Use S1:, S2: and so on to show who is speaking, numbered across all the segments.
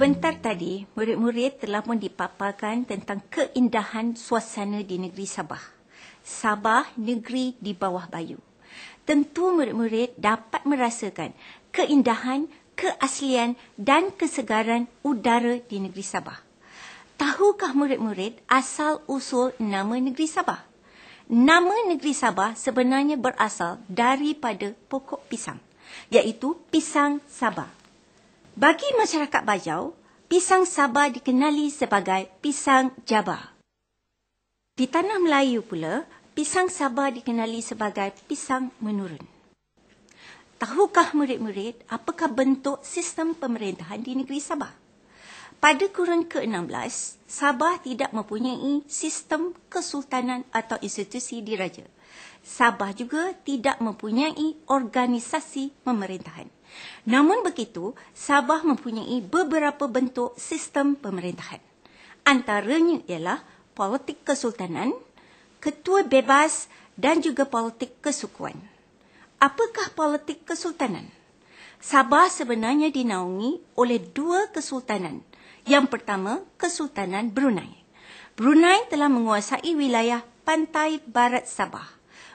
S1: Sebentar tadi, murid-murid telah pun dipaparkan tentang keindahan suasana di negeri Sabah. Sabah, negeri di bawah bayu. Tentu murid-murid dapat merasakan keindahan, keaslian dan kesegaran udara di negeri Sabah. Tahukah murid-murid asal-usul nama negeri Sabah? Nama negeri Sabah sebenarnya berasal daripada pokok pisang, iaitu pisang Sabah. Bagi masyarakat Bajau, pisang Sabah dikenali sebagai pisang Jaba. Di tanah Melayu pula, pisang Sabah dikenali sebagai pisang menurun. Tahukah murid-murid apakah bentuk sistem pemerintahan di negeri Sabah? Pada kurun ke-16, Sabah tidak mempunyai sistem kesultanan atau institusi diraja. Sabah juga tidak mempunyai organisasi pemerintahan. Namun begitu, Sabah mempunyai beberapa bentuk sistem pemerintahan. Antaranya ialah politik kesultanan, ketua bebas dan juga politik kesukuan. Apakah politik kesultanan? Sabah sebenarnya dinaungi oleh dua kesultanan. Yang pertama, Kesultanan Brunei. Brunei telah menguasai wilayah pantai barat Sabah,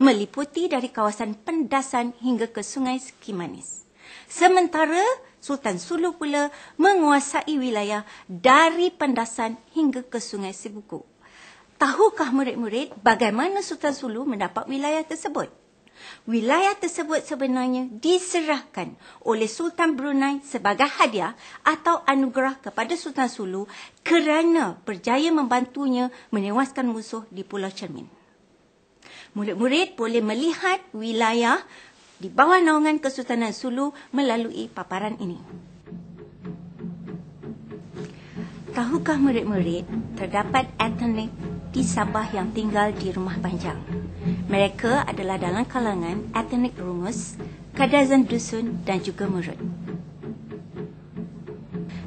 S1: meliputi dari kawasan pendasan hingga ke sungai Skimanis. Sementara Sultan Sulu pula menguasai wilayah dari pendasan hingga ke Sungai Sibuku. Tahukah murid-murid bagaimana Sultan Sulu mendapat wilayah tersebut? Wilayah tersebut sebenarnya diserahkan oleh Sultan Brunei sebagai hadiah atau anugerah kepada Sultan Sulu kerana berjaya membantunya menewaskan musuh di Pulau Cermin. Murid-murid boleh melihat wilayah di bawah naungan Kesultanan Sulu melalui paparan ini. Tahukah murid-murid terdapat etnik di Sabah yang tinggal di Rumah Panjang? Mereka adalah dalam kalangan etnik Rumus, Kadazan Dusun dan juga Murut.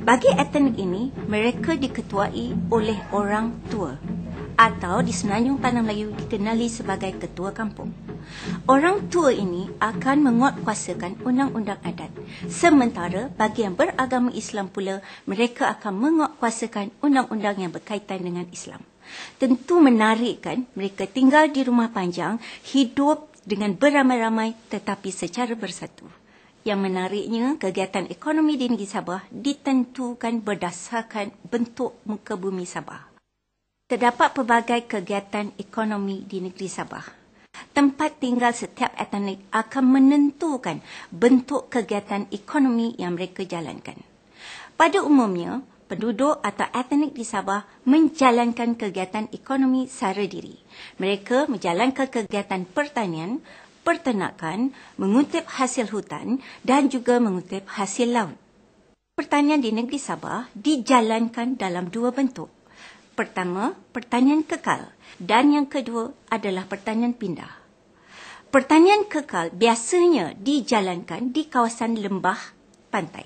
S1: Bagi etnik ini, mereka diketuai oleh orang tua atau di Senanyung Pandang Melayu dikenali sebagai ketua kampung. Orang tua ini akan menguatkuasakan undang-undang adat. Sementara bagi yang beragama Islam pula, mereka akan menguatkuasakan undang-undang yang berkaitan dengan Islam. Tentu menarik kan mereka tinggal di rumah panjang, hidup dengan beramai-ramai tetapi secara bersatu. Yang menariknya, kegiatan ekonomi di negeri Sabah ditentukan berdasarkan bentuk muka bumi Sabah. Terdapat pelbagai kegiatan ekonomi di negeri Sabah. Tempat tinggal setiap etnik akan menentukan bentuk kegiatan ekonomi yang mereka jalankan. Pada umumnya, penduduk atau etnik di Sabah menjalankan kegiatan ekonomi secara diri. Mereka menjalankan kegiatan pertanian, pertenakan, mengutip hasil hutan dan juga mengutip hasil laut. Pertanian di negeri Sabah dijalankan dalam dua bentuk, pertama pertanyaan kekal dan yang kedua adalah pertanyaan pindah. Pertanyaan kekal biasanya dijalankan di kawasan lembah pantai.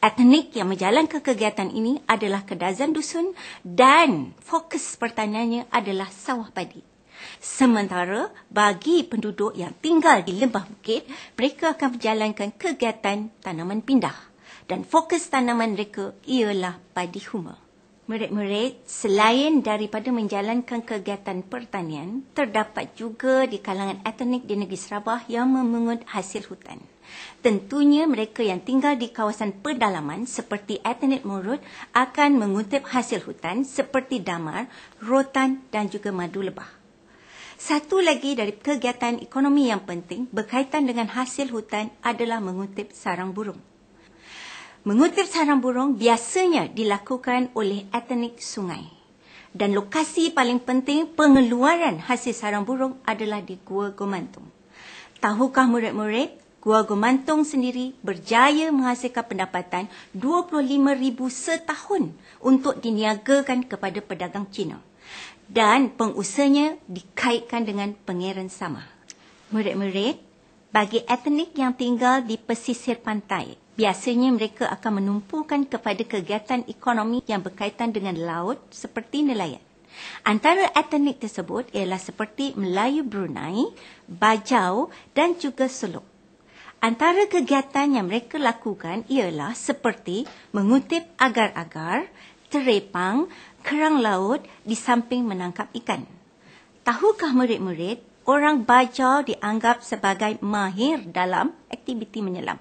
S1: Etnik yang menjalankan kegiatan ini adalah kedazan dusun dan fokus pertanyaannya adalah sawah padi. Sementara bagi penduduk yang tinggal di lembah bukit, mereka akan menjalankan kegiatan tanaman pindah dan fokus tanaman mereka ialah padi humus. Murid-murid, selain daripada menjalankan kegiatan pertanian, terdapat juga di kalangan etnik di negeri Sabah yang memungut hasil hutan. Tentunya mereka yang tinggal di kawasan pedalaman seperti etnik Murut akan mengutip hasil hutan seperti damar, rotan dan juga madu lebah. Satu lagi dari kegiatan ekonomi yang penting berkaitan dengan hasil hutan adalah mengutip sarang burung mengutip sarang burung biasanya dilakukan oleh etnik sungai. Dan lokasi paling penting pengeluaran hasil sarang burung adalah di Gua Gomantung. Tahukah murid-murid, Gua Gomantung sendiri berjaya menghasilkan pendapatan 25,000 setahun untuk diniagakan kepada pedagang Cina. Dan pengusahanya dikaitkan dengan pangeran Sama. Murid-murid, bagi etnik yang tinggal di pesisir pantai, biasanya mereka akan menumpukan kepada kegiatan ekonomi yang berkaitan dengan laut seperti nelayan. Antara etnik tersebut ialah seperti Melayu Brunei, Bajau dan juga Suluk. Antara kegiatan yang mereka lakukan ialah seperti mengutip agar-agar, terepang, kerang laut di samping menangkap ikan. Tahukah murid-murid, orang Bajau dianggap sebagai mahir dalam aktiviti menyelam.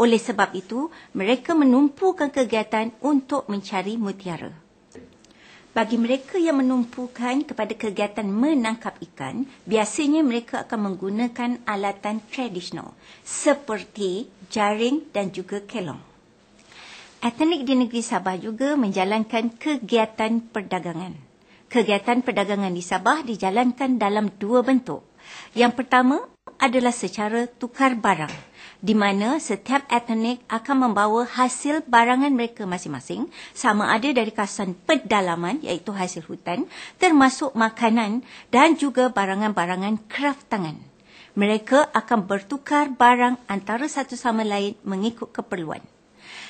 S1: Oleh sebab itu, mereka menumpukan kegiatan untuk mencari mutiara. Bagi mereka yang menumpukan kepada kegiatan menangkap ikan, biasanya mereka akan menggunakan alatan tradisional seperti jaring dan juga kelong. Etnik di negeri Sabah juga menjalankan kegiatan perdagangan. Kegiatan perdagangan di Sabah dijalankan dalam dua bentuk. Yang pertama adalah secara tukar barang di mana setiap etnik akan membawa hasil barangan mereka masing-masing sama ada dari kawasan pedalaman iaitu hasil hutan termasuk makanan dan juga barangan-barangan kraft tangan. Mereka akan bertukar barang antara satu sama lain mengikut keperluan.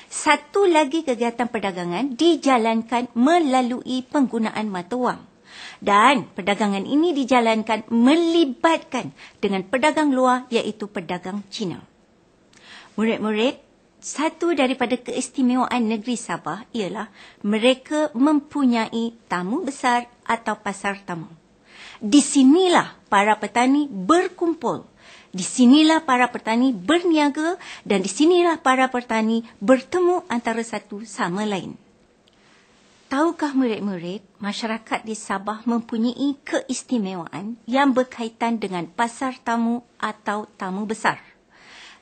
S1: Satu lagi kegiatan perdagangan dijalankan melalui penggunaan mata wang. Dan perdagangan ini dijalankan melibatkan dengan pedagang luar iaitu pedagang Cina. Murid-murid, satu daripada keistimewaan negeri Sabah ialah mereka mempunyai tamu besar atau pasar tamu. Di sinilah para petani berkumpul. Di sinilah para petani berniaga dan di sinilah para petani bertemu antara satu sama lain. Tahukah murid-murid, masyarakat di Sabah mempunyai keistimewaan yang berkaitan dengan pasar tamu atau tamu besar?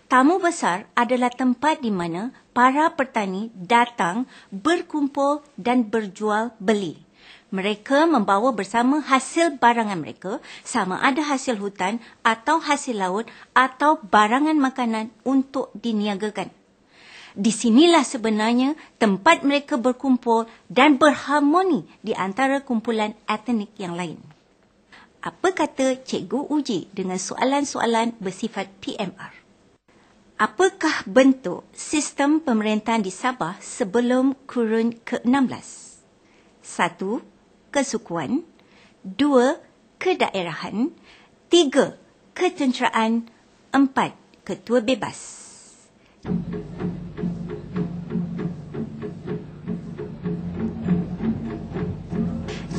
S1: Tamu besar adalah tempat di mana para petani datang berkumpul dan berjual beli. Mereka membawa bersama hasil barangan mereka sama ada hasil hutan atau hasil laut atau barangan makanan untuk diniagakan. Di sinilah sebenarnya tempat mereka berkumpul dan berharmoni di antara kumpulan etnik yang lain. Apa kata Cikgu Uji dengan soalan-soalan bersifat PMR? Apakah bentuk sistem pemerintahan di Sabah sebelum kurun ke-16? 1. Kesukuan 2. Kedaerahan 3. Ketenteraan 4. Ketua Bebas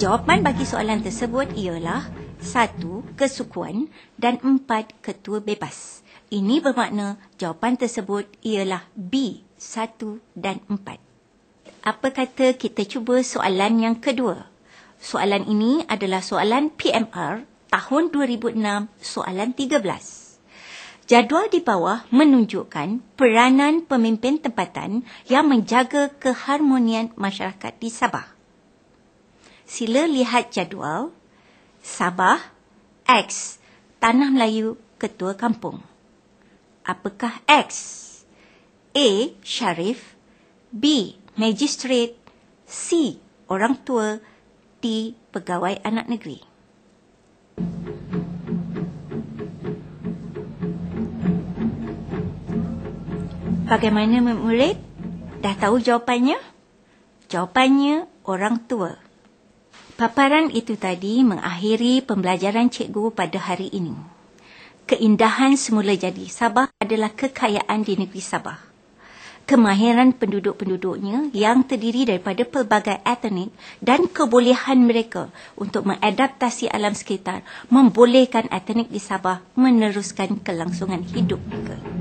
S1: Jawapan bagi soalan tersebut ialah 1. Kesukuan dan 4. Ketua Bebas. Ini bermakna jawapan tersebut ialah B, 1 dan 4. Apa kata kita cuba soalan yang kedua? Soalan ini adalah soalan PMR tahun 2006, soalan 13. Jadual di bawah menunjukkan peranan pemimpin tempatan yang menjaga keharmonian masyarakat di Sabah. Sila lihat jadual. Sabah, X, Tanah Melayu, Ketua Kampung apakah X? A. Syarif B. Magistrate C. Orang tua D. Pegawai anak negeri Bagaimana murid? Dah tahu jawapannya? Jawapannya orang tua. Paparan itu tadi mengakhiri pembelajaran cikgu pada hari ini keindahan semula jadi. Sabah adalah kekayaan di negeri Sabah. Kemahiran penduduk-penduduknya yang terdiri daripada pelbagai etnik dan kebolehan mereka untuk mengadaptasi alam sekitar membolehkan etnik di Sabah meneruskan kelangsungan hidup mereka.